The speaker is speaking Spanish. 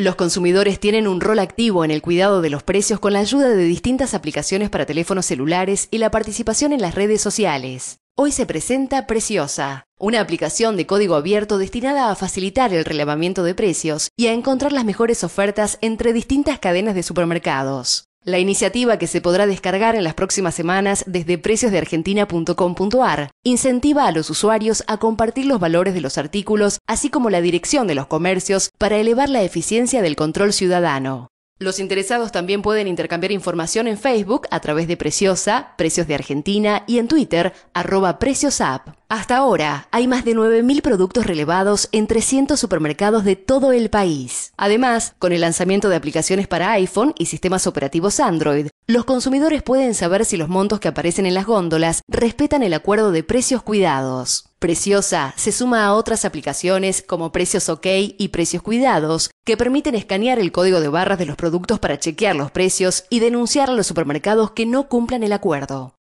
Los consumidores tienen un rol activo en el cuidado de los precios con la ayuda de distintas aplicaciones para teléfonos celulares y la participación en las redes sociales. Hoy se presenta Preciosa, una aplicación de código abierto destinada a facilitar el relevamiento de precios y a encontrar las mejores ofertas entre distintas cadenas de supermercados. La iniciativa que se podrá descargar en las próximas semanas desde preciosdeargentina.com.ar incentiva a los usuarios a compartir los valores de los artículos, así como la dirección de los comercios, para elevar la eficiencia del control ciudadano. Los interesados también pueden intercambiar información en Facebook a través de Preciosa, Precios de Argentina y en Twitter, arroba preciosapp. Hasta ahora, hay más de 9.000 productos relevados en 300 supermercados de todo el país. Además, con el lanzamiento de aplicaciones para iPhone y sistemas operativos Android, los consumidores pueden saber si los montos que aparecen en las góndolas respetan el acuerdo de precios cuidados. Preciosa se suma a otras aplicaciones como Precios OK y Precios Cuidados, que permiten escanear el código de barras de los productos para chequear los precios y denunciar a los supermercados que no cumplan el acuerdo.